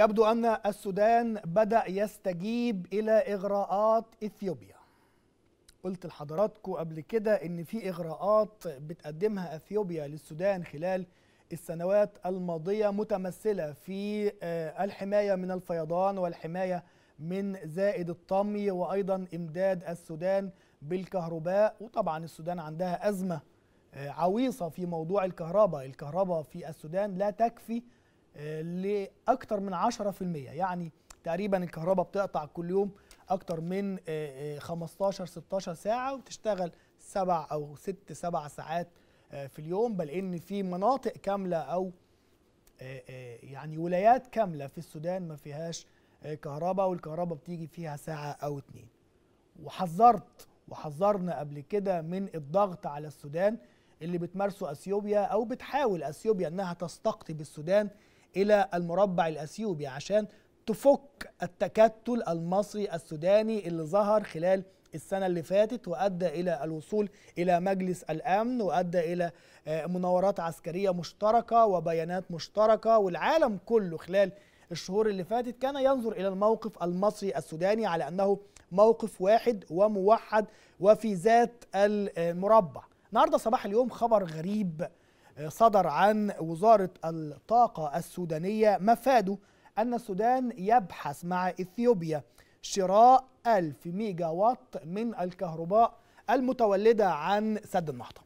يبدو أن السودان بدأ يستجيب إلى إغراءات إثيوبيا قلت لحضراتكم قبل كده إن في إغراءات بتقدمها أثيوبيا للسودان خلال السنوات الماضية متمثلة في آه، الحماية من الفيضان والحماية من زائد الطمي وأيضا إمداد السودان بالكهرباء وطبعا السودان عندها أزمة آه، عويصة في موضوع الكهرباء الكهرباء في السودان لا تكفي لاكثر من 10% يعني تقريبا الكهرباء بتقطع كل يوم اكتر من 15 آه، 16 آه، ساعه وتشتغل سبع او ست سبع ساعات آه، في اليوم بل ان في مناطق كامله او يعني ولايات كامله في السودان ما فيهاش كهرباء والكهرباء بتيجي فيها ساعه او اتنين وحذرت وحذرنا قبل كده من الضغط على السودان اللي بتمارسه اثيوبيا او بتحاول اثيوبيا انها تستقطب السودان إلى المربع الأثيوبي عشان تفك التكتل المصري السوداني اللي ظهر خلال السنة اللي فاتت وأدى إلى الوصول إلى مجلس الأمن وأدى إلى آه، مناورات عسكرية مشتركة وبيانات مشتركة والعالم كله خلال الشهور اللي فاتت كان ينظر إلى الموقف المصري السوداني على أنه موقف واحد وموحد وفي ذات المربع النهارده صباح اليوم خبر غريب صدر عن وزارة الطاقة السودانية مفاده أن السودان يبحث مع إثيوبيا شراء 1000 ميجا وات من الكهرباء المتولدة عن سد النهضة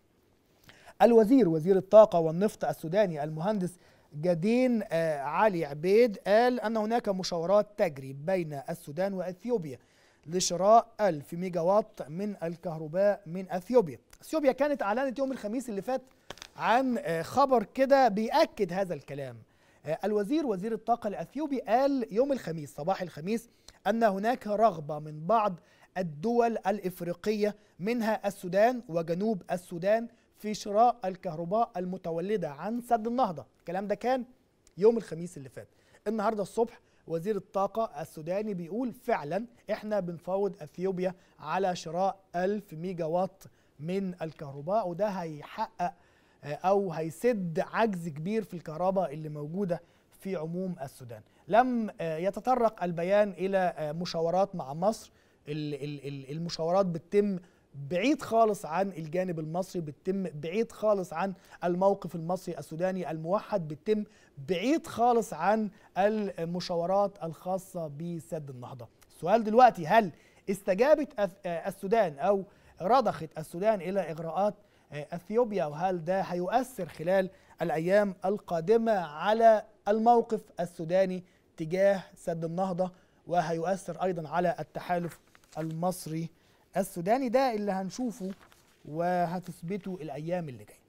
الوزير وزير الطاقة والنفط السوداني المهندس جدين آه، علي عبيد قال أن هناك مشاورات تجري بين السودان وإثيوبيا لشراء 1000 ميجا وات من الكهرباء من أثيوبيا أثيوبيا كانت أعلنت يوم الخميس اللي فات عن آه، خبر كده بيأكد هذا الكلام آه، الوزير وزير الطاقة الأثيوبي قال يوم الخميس صباح الخميس أن هناك رغبة من بعض الدول الإفريقية منها السودان وجنوب السودان في شراء الكهرباء المتولدة عن سد النهضة الكلام ده كان يوم الخميس اللي فات النهاردة الصبح وزير الطاقة السوداني بيقول فعلا احنا بنفاوض اثيوبيا على شراء 1000 ميجا وات من الكهرباء وده هيحقق او هيسد عجز كبير في الكهرباء اللي موجوده في عموم السودان لم آه، يتطرق البيان الى آه، مشاورات مع مصر المشاورات بتتم بعيد خالص عن الجانب المصري بتتم بعيد خالص عن الموقف المصري السوداني الموحد بتتم بعيد خالص عن المشاورات الخاصة بسد النهضة السؤال دلوقتي هل استجابت آه، السودان أو رضخت السودان إلى إغراءات آه، اثيوبيا وهل ده هيؤثر خلال الايام القادمه على الموقف السوداني تجاه سد النهضه وهيؤثر ايضا على التحالف المصري السوداني ده اللي هنشوفه وهتثبته الايام اللي جايه